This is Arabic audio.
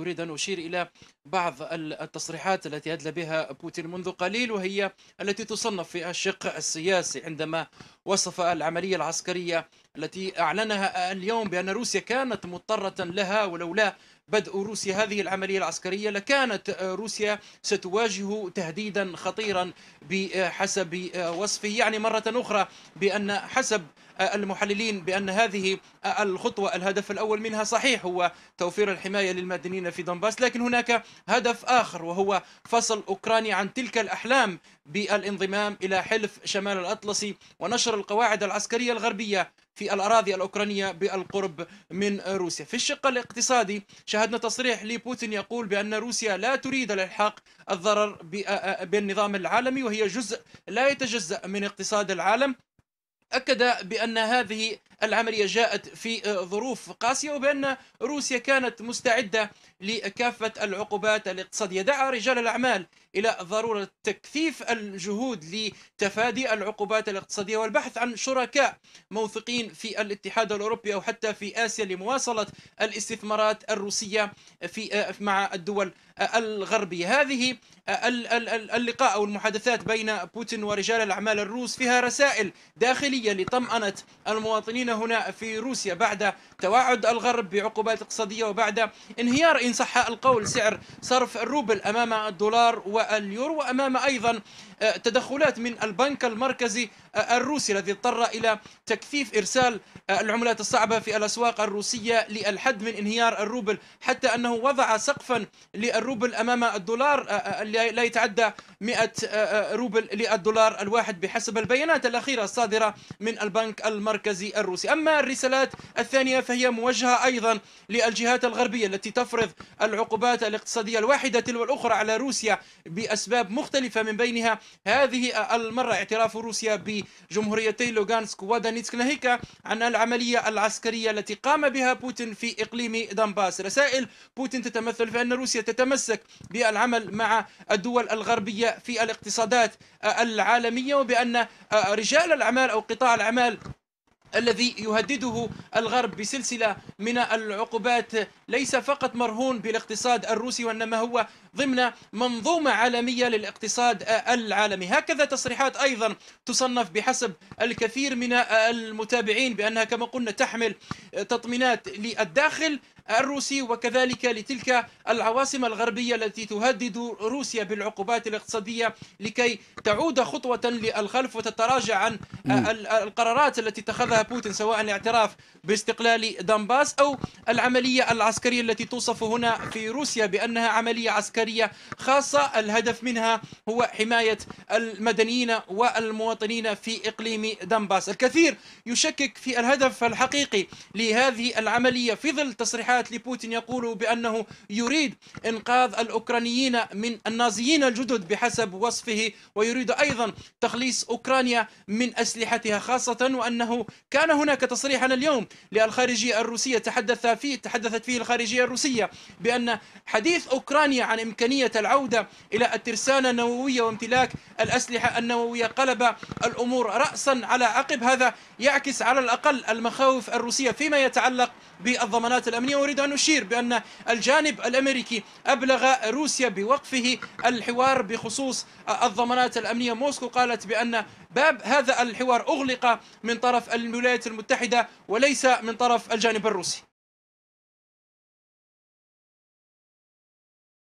أريد أن أشير إلى بعض التصريحات التي أدلى بها بوتين منذ قليل وهي التي تصنف في الشق السياسي عندما وصف العملية العسكرية التي أعلنها اليوم بأن روسيا كانت مضطرة لها ولولا بدء روسيا هذه العملية العسكرية لكانت روسيا ستواجه تهديدا خطيرا بحسب وصفه يعني مرة أخرى بأن حسب المحللين بأن هذه الخطوة الهدف الأول منها صحيح هو توفير الحماية للمدنيين في دونباس لكن هناك هدف آخر وهو فصل أوكرانيا عن تلك الأحلام بالانضمام إلى حلف شمال الأطلسي ونشر القواعد العسكرية الغربية في الأراضي الأوكرانية بالقرب من روسيا في الشق الاقتصادي شهدنا تصريح لبوتين يقول بأن روسيا لا تريد الإلحاق الضرر بالنظام العالمي وهي جزء لا يتجزأ من اقتصاد العالم أكد بأن هذه العملية جاءت في آه، ظروف قاسية وبأن روسيا كانت مستعدة لكافة العقوبات الاقتصادية دعا رجال الأعمال إلى ضرورة تكثيف الجهود لتفادي العقوبات الاقتصادية والبحث عن شركاء موثقين في الاتحاد الأوروبي أو حتى في آسيا لمواصلة الاستثمارات الروسية في آه، مع الدول آه، الغربية هذه اللقاء أو المحادثات بين بوتين ورجال الأعمال الروس فيها رسائل داخلية لطمأنة المواطنين المسلمين هنا في روسيا بعد توعد الغرب بعقوبات اقتصادية وبعد انهيار إن صح القول سعر صرف الروبل أمام الدولار واليورو وأمام أيضا آه، تدخلات من البنك المركزي آه، الروسي الذي اضطر إلى تكثيف إرسال آه، العملات الصعبة في الأسواق الروسية للحد من انهيار الروبل حتى أنه وضع سقفا للروبل أمام الدولار لا يتعدى 100 روبل للدولار الواحد بحسب البيانات الأخيرة الصادرة من البنك المركزي الروسي الروسي أما الرسالات الثانية فهي موجهة أيضا للجهات الغربية التي تفرض العقوبات الاقتصادية الواحدة تلو الأخرى على روسيا بأسباب مختلفة من بينها هذه المرة اعتراف روسيا بجمهوريتي لوغانسك ودانيتسك ناهيك عن العملية العسكرية التي قام بها بوتين في إقليم دنباس رسائل بوتين تتمثل في أن روسيا تتمسك بالعمل مع الدول الغربية في الاقتصادات العالمية وبأن رجال الأعمال أو قطاع الأعمال الذي يهدده الغرب بسلسلة من العقوبات ليس فقط مرهون بالاقتصاد الروسي وإنما هو ضمن منظومة عالمية للاقتصاد العالمي هكذا تصريحات أيضا تصنف بحسب الكثير من المتابعين بأنها كما قلنا تحمل تطمينات للداخل الروسي وكذلك لتلك العواصم الغربية التي تهدد روسيا بالعقوبات الاقتصادية لكي تعود خطوة للخلف وتتراجع عن آه، القرارات التي اتخذها بوتين سواء الاعتراف باستقلال دنباس أو العملية العسكرية التي توصف هنا في روسيا بأنها عملية عسكرية خاصة الهدف منها هو حماية المدنيين والمواطنين في إقليم دنباس الكثير يشكك في الهدف الحقيقي لهذه العملية في ظل تصريحات التعليقات لبوتين يقول بأنه يريد إنقاذ الأوكرانيين من النازيين الجدد بحسب وصفه ويريد أيضا تخليص أوكرانيا من أسلحتها خاصة وأنه كان هناك تصريحا اليوم للخارجية الروسية تحدث فيه تحدثت فيه الخارجية الروسية بأن حديث أوكرانيا عن إمكانية العودة إلى الترسانة النووية وامتلاك الأسلحة النووية قلب الأمور رأسا على عقب هذا يعكس على الأقل المخاوف الروسية فيما يتعلق بالضمانات الأمنية وأريد أن أشير بأن الجانب الأمريكي أبلغ روسيا بوقفه الحوار بخصوص الضمانات الأمنية موسكو قالت بأن باب هذا الحوار أغلق من طرف الولايات المتحدة وليس من طرف الجانب الروسي